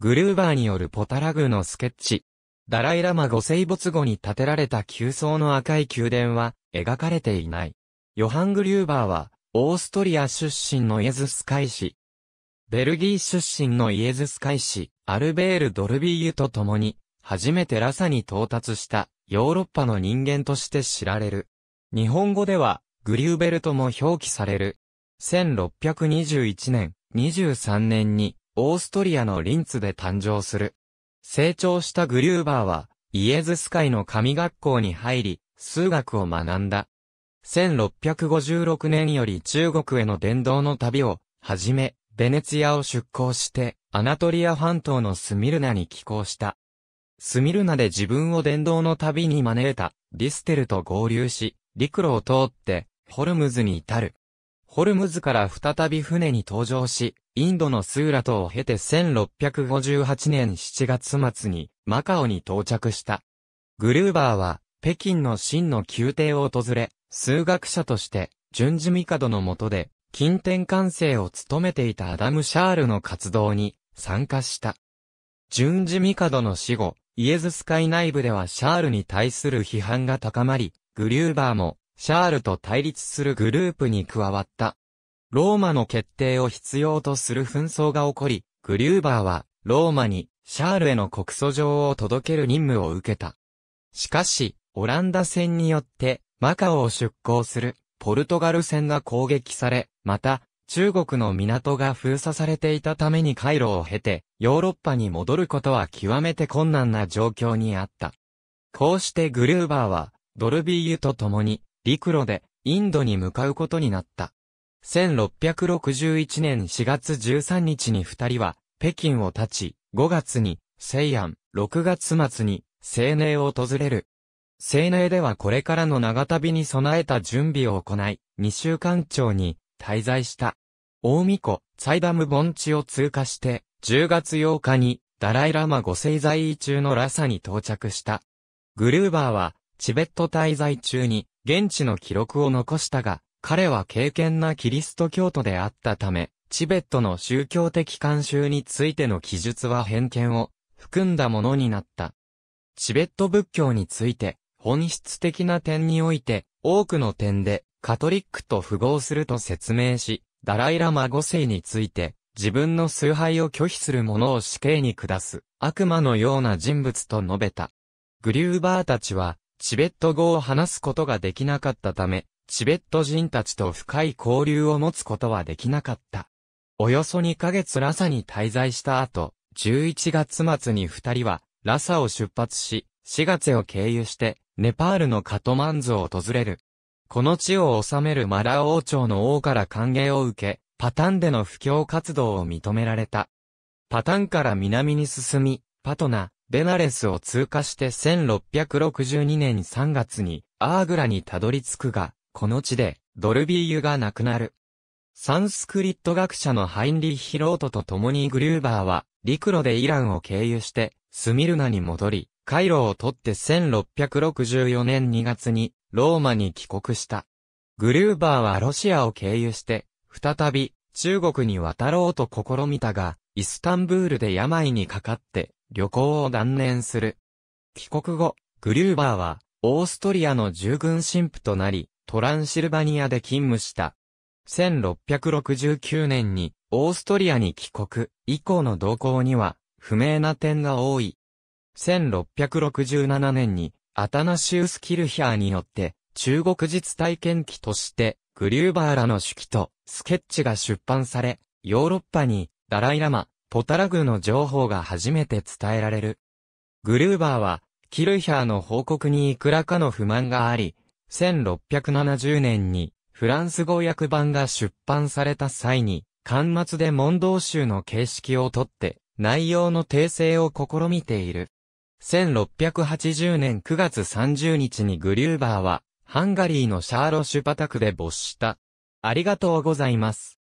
グルーバーによるポタラ宮のスケッチ。ダライラマ5世没後に建てられた旧層の赤い宮殿は描かれていない。ヨハン・グリューバーは、オーストリア出身のイエズス会士。ベルギー出身のイエズス会士、アルベール・ドルビーユと共に、初めてラサに到達したヨーロッパの人間として知られる。日本語では、グリューベルとも表記される。1621年、23年に、オーストリアのリンツで誕生する。成長したグリューバーは、イエズス会の神学校に入り、数学を学んだ。1656年より中国への伝道の旅を、はじめ、ベネツィアを出港して、アナトリア半島のスミルナに寄港した。スミルナで自分を伝道の旅に招いた、ディステルと合流し、陸路を通って、ホルムズに至る。ホルムズから再び船に搭乗し、インドのスーラとを経て1658年7月末にマカオに到着した。グルーバーは北京の真の宮廷を訪れ、数学者として順次帝の下で近天完成を務めていたアダム・シャールの活動に参加した。順次帝の死後、イエズス会内部ではシャールに対する批判が高まり、グリューバーもシャールと対立するグループに加わった。ローマの決定を必要とする紛争が起こり、グリューバーは、ローマに、シャールへの告訴状を届ける任務を受けた。しかし、オランダ船によって、マカオを出港する、ポルトガル船が攻撃され、また、中国の港が封鎖されていたために回路を経て、ヨーロッパに戻ることは極めて困難な状況にあった。こうしてグルーバーは、ドルビーユと共に、陸路で、インドに向かうことになった。1661年4月13日に二人は、北京を立ち、5月に、西安、6月末に、西寧を訪れる。西寧ではこれからの長旅に備えた準備を行い、2週間長に、滞在した。大巫湖、サイダム盆地を通過して、10月8日に、ダライラマご聖在位中のラサに到着した。グルーバーは、チベット滞在中に、現地の記録を残したが、彼は敬虔なキリスト教徒であったため、チベットの宗教的慣習についての記述は偏見を含んだものになった。チベット仏教について、本質的な点において、多くの点で、カトリックと符合すると説明し、ダライラマ5世について、自分の崇拝を拒否する者を死刑に下す、悪魔のような人物と述べた。グリューバーたちは、チベット語を話すことができなかったため、チベット人たちと深い交流を持つことはできなかった。およそ2ヶ月ラサに滞在した後、11月末に二人は、ラサを出発し、4月を経由して、ネパールのカトマンズを訪れる。この地を治めるマラ王朝の王から歓迎を受け、パタンでの布教活動を認められた。パタンから南に進み、パトナ、ベナレスを通過して1662年3月にアーグラにたどり着くが、この地で、ドルビーユがなくなる。サンスクリット学者のハインリー・ヒロートと共にグリューバーは、陸路でイランを経由して、スミルナに戻り、回路を取って1664年2月に、ローマに帰国した。グリューバーはロシアを経由して、再び、中国に渡ろうと試みたが、イスタンブールで病にかかって、旅行を断念する。帰国後、グリューバーは、オーストリアの従軍神父となり、トランシルバニアで勤務した。1669年にオーストリアに帰国以降の動向には不明な点が多い。1667年にアタナシウス・キルヒャーによって中国実体験記としてグリューバーらの手記とスケッチが出版され、ヨーロッパにダライラマ、ポタラグの情報が初めて伝えられる。グルーバーはキルヒャーの報告にいくらかの不満があり、1670年にフランス語訳版が出版された際に、巻末で問答集の形式をとって、内容の訂正を試みている。1680年9月30日にグリューバーは、ハンガリーのシャーロシュパタクで没した。ありがとうございます。